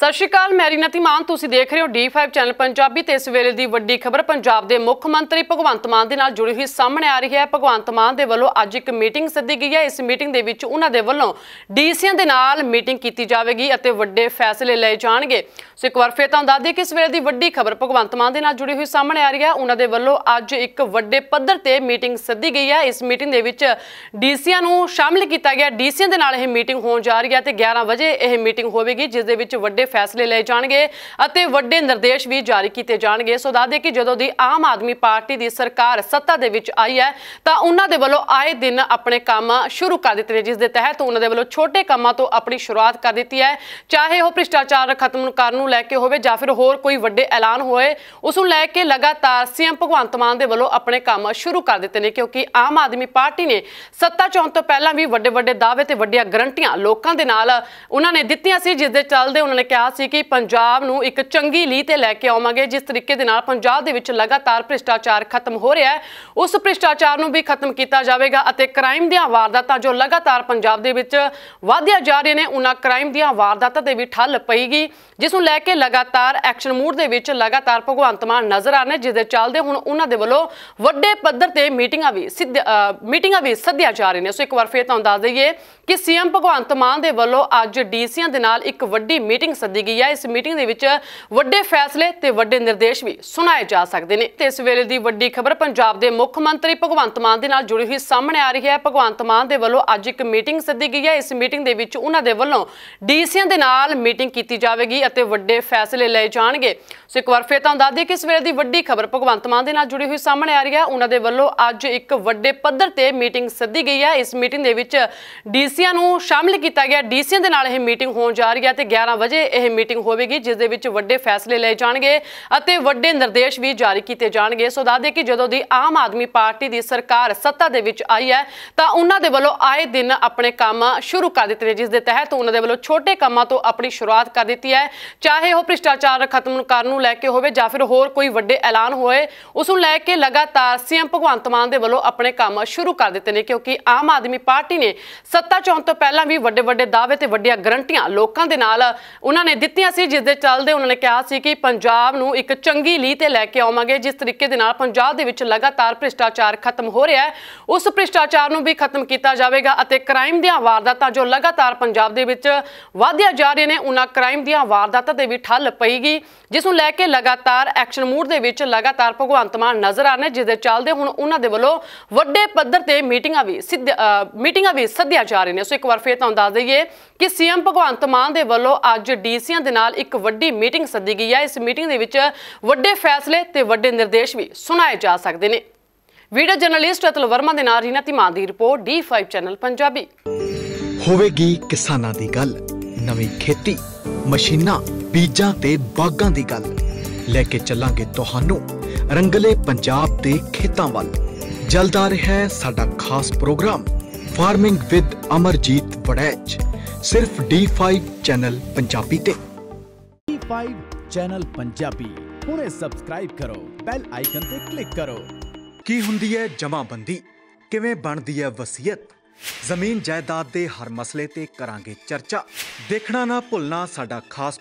ਸਤਿ ਸ਼੍ਰੀ ਅਕਾਲ ਮੈਂ ਰੀਨਾ ਤਿਮਾਨ ਤੁਸੀਂ ਦੇਖ ਰਹੇ ਹੋ D5 ਚੈਨਲ ਪੰਜਾਬੀ ਤੇ ਇਸ ਵੇਲੇ ਦੀ ਵੱਡੀ ਖਬਰ ਪੰਜਾਬ ਦੇ ਮੁੱਖ ਮੰਤਰੀ ਭਗਵੰਤ ਮਾਨ ਦੇ ਨਾਲ ਜੁੜੀ ਹੋਈ ਸਾਹਮਣੇ ਆ ਰਹੀ ਹੈ ਭਗਵੰਤ ਮਾਨ ਦੇ ਵੱਲੋਂ ਅੱਜ ਇੱਕ ਮੀਟਿੰਗ ਸੱਦੀ ਗਈ ਹੈ ਇਸ ਮੀਟਿੰਗ ਦੇ ਵਿੱਚ ਉਹਨਾਂ ਦੇ ਵੱਲੋਂ ਡੀਸੀਆਂ ਦੇ ਨਾਲ ਮੀਟਿੰਗ ਕੀਤੀ ਜਾਵੇਗੀ ਅਤੇ ਵੱਡੇ ਫੈਸਲੇ ਲਏ ਜਾਣਗੇ ਸੋ ਇੱਕ ਵਾਰ ਫੇਰ ਤਾਂ ਦੱਸ ਦਈਏ ਕਿ ਇਸ ਵੇਲੇ ਦੀ ਵੱਡੀ ਖਬਰ ਭਗਵੰਤ ਮਾਨ ਦੇ ਨਾਲ ਜੁੜੀ ਹੋਈ ਸਾਹਮਣੇ ਆ ਰਹੀ ਹੈ ਉਹਨਾਂ ਦੇ ਵੱਲੋਂ ਅੱਜ ਇੱਕ ਵੱਡੇ ਪੱਧਰ ਤੇ ਮੀਟਿੰਗ ਸੱਦੀ ਗਈ ਹੈ ਇਸ ਮੀਟਿੰਗ ਦੇ ਵਿੱਚ ਡੀਸੀਆਂ ਨੂੰ ਸ਼ਾਮਲ ਕੀਤਾ ਗਿਆ ਡੀਸੀਆਂ ਦੇ ਨਾਲ ਇਹ ਮੀਟਿੰਗ ਹੋਣ ਜਾ ਰਹੀ ਹੈ ਤੇ 11 ਵਜੇ ਇਹ ਮੀਟਿੰਗ ਹੋਵੇਗੀ ਜਿਸ ਦੇ ਵਿੱਚ ਵੱਡੇ ਫੈਸਲੇ ਲਏ ਜਾਣਗੇ ਅਤੇ ਵੱਡੇ ਨਿਰਦੇਸ਼ ਵੀ ਜਾਰੀ ਕੀਤੇ ਜਾਣਗੇ ਸੋ ਦਾਦੇ ਦੇ ਕਿ ਜਦੋਂ ਦੀ ਆਮ ਆਦਮੀ ਪਾਰਟੀ ਦੀ ਸਰਕਾਰ ਸੱਤਾ ਦੇ ਵਿੱਚ ਆਈ ਹੈ ਤਾਂ ਉਹਨਾਂ ਦੇ ਵੱਲੋਂ ਆਏ ਦਿਨ ਆਪਣੇ ਕੰਮ ਸ਼ੁਰੂ ਕਰ ਦਿੱਤੇ ਨੇ ਜਿਸ ਦੇ ਤਹਿਤ ਉਹਨਾਂ ਦੇ ਵੱਲੋਂ ਛੋਟੇ ਕੰਮਾਂ ਤੋਂ ਆਪਣੀ ਸ਼ੁਰੂਆਤ ਕਰ ਦਿੱਤੀ ਹੈ ਚਾਹੇ ਉਹ ਭ੍ਰਿਸ਼ਟਾਚਾਰ ਖਤਮ ਕਰਨ ਨੂੰ ਲੈ ਕੇ ਹੋਵੇ ਜਾਂ ਫਿਰ ਹੋਰ ਕੋਈ ਵੱਡੇ ਐਲਾਨ ਹੋਏ ਉਸ ਨੂੰ ਲੈ ਕੇ ਲਗਾਤਾਰ ਸੀਐਮ ਭਗਵੰਤ ਮਾਨ ਦੇ ਵੱਲੋਂ ਆਪਣੇ ਕੰਮ ਸ਼ੁਰੂ ਕਰ ਦਿੱਤੇ ਨੇ ਕਿਉਂਕਿ ਆਮ ਆਦਮੀ ਪਾਰਟੀ ਨੇ ਸੱਤਾ ਚੋਣ ਤੋਂ ਪਹਿਲਾਂ ਵੀ ਵੱਡੇ ਵੱਡੇ ਦਾਅਵੇ ਤੇ ਵੱਡੀਆਂ ਗਰੰਟੀਆਂ ਲੋਕਾਂ ਦੇ ਨਾਲ ਉਹਨਾਂ ਨੇ ਦਿੱਤੀਆਂ ਸੀ ਜਿਸ ਦੇ ਚੱਲਦੇ ਉਹਨਾਂ ਨੇ ਕਿਹਾ ਕਿਹਾ ਸੀ ਕਿ ਪੰਜਾਬ ਨੂੰ ਇੱਕ ਚੰਗੀ ਲੀ ਤੇ ਲੈ ਕੇ ਆਵਾਂਗੇ ਜਿਸ ਤਰੀਕੇ ਦੇ ਨਾਲ ਪੰਜਾਬ ਦੇ ਵਿੱਚ ਲਗਾਤਾਰ ਭ੍ਰਿਸ਼ਟਾਚਾਰ ਖਤਮ ਹੋ ਰਿਹਾ ਹੈ ਉਸ ਭ੍ਰਿਸ਼ਟਾਚਾਰ ਨੂੰ ਵੀ ਖਤਮ ਕੀਤਾ ਜਾਵੇਗਾ ਅਤੇ ਕ੍ਰਾਈਮ ਦੀਆਂ ਵਾਰਦਾਤਾਂ ਜੋ ਲਗਾਤਾਰ ਪੰਜਾਬ ਦੇ ਵਿੱਚ ਵਾਧਿਆ ਜਾ ਰਹੀਆਂ ਨੇ ਉਹਨਾਂ ਕ੍ਰਾਈਮ ਦੀਆਂ ਵਾਰਦਾਤਾਂ ਤੇ ਵੀ ਠੱਲ ਪਈਗੀ ਜਿਸ ਨੂੰ ਲੈ ਕੇ ਲਗਾਤਾਰ ਐਕਸ਼ਨ ਮੂਡ ਦੇ ਵਿੱਚ ਲਗਾਤਾਰ ਭਗਵੰਤ ਮਾਨ ਨਜ਼ਰ ਆ ਜਿਸ ਦੇ ਚੱਲਦੇ ਹੁਣ ਉਹਨਾਂ ਦੇ ਵੱਲੋਂ ਵੱਡੇ ਪੱਧਰ ਤੇ ਮੀਟਿੰਗਾਂ ਵੀ ਮੀਟਿੰਗਾਂ ਵੀ ਸੱਦਿਆ ਜਾ ਰਹੀਆਂ ਨੇ ਸੋ ਇੱਕ ਵਾਰ ਫੇਰ ਤੁਹਾਨੂੰ ਦੱਸ ਦਈਏ ਕਿ ਸੀਐਮ ਭਗਵੰਤ ਮਾਨ ਦੇ ਵੱਲੋਂ ਅੱਜ ਡੀਸੀਆਂ ਦੇ ਨਾਲ ਇੱਕ ਵੱਡੀ ਮੀਟਿੰਗ ਸੱਦੀ ਗਈ ਹੈ ਇਸ ਮੀਟਿੰਗ ਦੇ ਵਿੱਚ ਵੱਡੇ ਫੈਸਲੇ ਤੇ ਵੱਡੇ ਨਿਰਦੇਸ਼ ਵੀ ਸੁਣਾਏ ਜਾ ਸਕਦੇ ਨੇ ਤੇ ਇਸ ਵੇਲੇ ਦੀ ਵੱਡੀ ਖਬਰ ਪੰਜਾਬ ਦੇ ਮੁੱਖ ਮੰਤਰੀ ਭਗਵੰਤ ਮਾਨ ਦੇ ਨਾਲ ਜੁੜੀ ਹੋਈ ਸਾਹਮਣੇ ਆ ਰਹੀ ਹੈ ਭਗਵੰਤ ਮਾਨ ਦੇ ਵੱਲੋਂ ਅੱਜ ਇੱਕ ਮੀਟਿੰਗ ਸੱਦੀ ਗਈ ਹੈ ਇਸ ਮੀਟਿੰਗ ਦੇ ਵਿੱਚ ਉਹਨਾਂ ਦੇ ਵੱਲੋਂ ਡੀਸੀਆਂ ਦੇ ਨਾਲ ਮੀਟਿੰਗ ਕੀਤੀ ਜਾਵੇਗੀ ਅਤੇ ਵੱਡੇ ਫੈਸਲੇ ਲਏ ਜਾਣਗੇ ਸੋ ਇੱਕ ਵਾਰ ਫੇਰ ਤਾਂ ਦੱਸ ਦਈਏ ਕਿ ਇਸ ਵੇਲੇ ਦੀ ਵੱਡੀ ਖਬਰ ਭਗਵੰਤ ਮਾਨ ਦੇ ਨਾਲ ਜੁੜੀ ਹੋਈ ਸਾਹਮਣੇ ਆ ਰਹੀ ਹੈ ਉਹਨਾਂ ਦੇ ਵੱਲੋਂ ਅੱਜ ਇੱਕ ਵੱਡੇ ਪੱਧਰ ਤੇ ਮੀਟਿੰਗ ਸੱਦੀ ਗਈ ਹੈ ਇਸ ਮੀਟਿੰਗ ਦੇ ਵਿੱਚ ਡੀਸੀਆਂ ਨੂੰ ਸ਼ਾਮਲ ਕੀਤਾ ਗਿਆ ਡੀਸੀਆਂ ਦੇ ਨਾਲ ਇਹ ਮੀਟਿੰਗ ਹੋਣ ਜਾ ਰਹੀ ਹੈ ਤੇ 11 ਵਜੇ ਇਹ ਮੀਟਿੰਗ ਹੋਵੇਗੀ ਜਿਸ ਦੇ ਵਿੱਚ ਵੱਡੇ ਫੈਸਲੇ ਲਏ ਜਾਣਗੇ ਅਤੇ ਵੱਡੇ ਨਿਰਦੇਸ਼ ਵੀ ਜਾਰੀ ਕੀਤੇ ਜਾਣਗੇ ਸੋ ਦੱਸਦੇ ਕਿ ਜਦੋਂ ਦੀ ਆਮ ਆਦਮੀ ਪਾਰਟੀ ਦੀ ਸਰਕਾਰ ਸੱਤਾ ਦੇ ਵਿੱਚ ਆਈ ਹੈ ਤਾਂ ਉਹਨਾਂ ਦੇ ਵੱਲੋਂ ਆਏ ਦਿਨ ਆਪਣੇ ਕੰਮ ਸ਼ੁਰੂ ਕਰ ਦਿੱਤੇ ਨੇ ਜਿਸ ਦੇ ਤਹਿਤ ਉਹਨਾਂ ਦੇ ਵੱਲੋਂ ਛੋਟੇ ਕੰਮਾਂ ਤੋਂ ਆਪਣੀ ਸ਼ੁਰੂਆਤ ਕਰ ਦਿੱਤੀ ਹੈ ਚਾਹੇ ਉਹ ਭ੍ਰਿਸ਼ਟਾਚਾਰ ਖਤਮ ਕਰਨ ਨੂੰ ਲੈ ਕੇ ਹੋਵੇ ਜਾਂ ਫਿਰ ਹੋਰ ਕੋਈ ਵੱਡੇ ਐਲਾਨ ਹੋਏ ਉਸ ਨੂੰ ਲੈ ਕੇ ਲਗਾਤਾਰ ਸੀਐਮ ਭਗਵੰਤ ਮਾਨ ਦੇ ਵੱਲੋਂ ਆਪਣੇ ਕੰਮ ਸ਼ੁਰੂ ਕਰ ਦਿੱਤੇ ਨੇ ਕਿਉਂਕਿ ਆਮ ਆਦਮੀ ਪਾਰਟੀ ਨੇ ਸੱਤਾ ਚੋਣ ਤੋਂ ਪਹਿਲਾਂ ਵੀ ਵੱਡੇ ਵੱਡੇ ਦਾਅਵੇ ਤੇ ਵੱਡੀਆਂ ਗਰੰਟੀਆਂ ਲੋਕਾਂ ਦੇ ਨਾਲ ਉਹਨਾਂ ਉਹਨਾਂ ਨੇ ਦਿੱਤੀਆਂ ਸੀ ਜਿਸ ਦੇ ਚੱਲਦੇ ਉਹਨਾਂ ਨੇ ਕਿਹਾ ਸੀ ਕਿ ਪੰਜਾਬ ਨੂੰ ਇੱਕ ਚੰਗੀ ਲੀ ਤੇ ਲੈ ਕੇ ਆਵਾਂਗੇ ਜਿਸ ਤਰੀਕੇ ਦੇ ਨਾਲ ਪੰਜਾਬ ਦੇ ਵਿੱਚ ਲਗਾਤਾਰ ਭ੍ਰਿਸ਼ਟਾਚਾਰ ਖਤਮ ਹੋ ਰਿਹਾ ਹੈ ਉਸ ਭ੍ਰਿਸ਼ਟਾਚਾਰ ਨੂੰ ਵੀ ਖਤਮ ਕੀਤਾ ਜਾਵੇਗਾ ਅਤੇ ਕ੍ਰਾਈਮ ਦੀਆਂ ਵਾਰਦਾਤਾਂ ਜੋ ਲਗਾਤਾਰ ਪੰਜਾਬ ਦੇ ਵਿੱਚ ਵਾਧਿਆ ਜਾ ਰਹੀਆਂ ਨੇ ਉਹਨਾਂ ਕ੍ਰਾਈਮ ਦੀਆਂ ਵਾਰਦਾਤਾਂ ਤੇ ਵੀ ਠੱਲ ਪਈਗੀ ਜਿਸ ਨੂੰ ਲੈ ਕੇ ਲਗਾਤਾਰ ਐਕਸ਼ਨ ਮੂਡ ਦੇ ਵਿੱਚ ਲਗਾਤਾਰ ਭਗਵੰਤ ਮਾਨ ਨਜ਼ਰ ਆ ਰਹੇ ਜਿਸ ਦੇ ਚੱਲਦੇ ਹੁਣ ਉਹਨਾਂ ਦੇ ਵੱਲੋਂ ਵੱਡੇ ਪੱਧਰ ਤੇ ਮੀਟਿੰਗਾਂ ਵੀ ਮੀਟਿੰਗਾਂ ਵੀ ਸੱਦਿਆ ਜਾ ਰਹੀਆਂ ਨੇ ਸੋ ਇੱਕ ਵਾਰ ਫੇਰ ਤੁਹਾਨੂੰ ਦੱਸ ਦਈਏ ਕਿ ਸੀਐਮ ਭਗਵੰਤ ਮਾਨ ਦੇ ਵੱਲੋਂ ਅੱਜ ਡੀਸੀਆਂ ਦੇ ਨਾਲ ਇੱਕ ਵੱਡੀ ਮੀਟਿੰਗ ਸੱਦੀ ਗਈ ਹੈ ਇਸ ਮੀਟਿੰਗ ਦੇ ਵਿੱਚ ਵੱਡੇ ਫੈਸਲੇ ਤੇ ਵੱਡੇ ਨਿਰਦੇਸ਼ ਵੀ ਸੁਣਾਏ ਜਾ ਸਕਦੇ ਨੇ ਵੀਡੀਓ ਜਰਨਲਿਸਟ ਅਤਲ ਵਰਮਾ ਦੇ ਨਾਲ ਰੀਨਾ ਤਿਮਾਨ ਦੀ ਰਿਪੋਰਟ D5 ਚੈਨਲ ਪੰਜਾਬੀ ਹੋਵੇਗੀ ਕਿਸਾਨਾਂ ਦੀ ਗੱਲ ਨਵੀਂ ਖੇਤੀ ਮਸ਼ੀਨਾਂ ਬੀਜਾਂ ਤੇ ਬਾਗਾਂ ਦੀ ਗੱਲ ਲੈ ਕੇ ਚੱਲਾਂਗੇ ਤੁਹਾਨੂੰ ਰੰਗਲੇ ਪੰਜਾਬ ਦੇ ਖੇਤਾਂ ਵੱਲ ਜਲਦਾ ਰਿਹਾ ਸਾਡਾ ਖਾਸ program farming with Amarjeet Baraich ਸਿਰਫ D5 ਚੈਨਲ ਪੰਜਾਬੀ ਤੇ D5 ਚੈਨਲ ਪੰਜਾਬੀ ਹੁਣੇ ਸਬਸਕ੍ਰਾਈਬ ਕਰੋ ਬੈਲ ਆਈਕਨ ਤੇ ਕਲਿੱਕ ਕਰੋ ਕੀ ਹੁੰਦੀ ਹੈ ਜਮਾਬੰਦੀ ਕਿਵੇਂ ਬਣਦੀ ਹੈ ਵਸੀਅਤ ਜ਼ਮੀਨ ਜਾਇਦਾਦ ਦੇ ਹਰ ਮਸਲੇ ਤੇ ਕਰਾਂਗੇ ਚਰਚਾ ਦੇਖਣਾ ਨਾ ਭੁੱਲਣਾ ਸਾਡਾ ਖਾਸ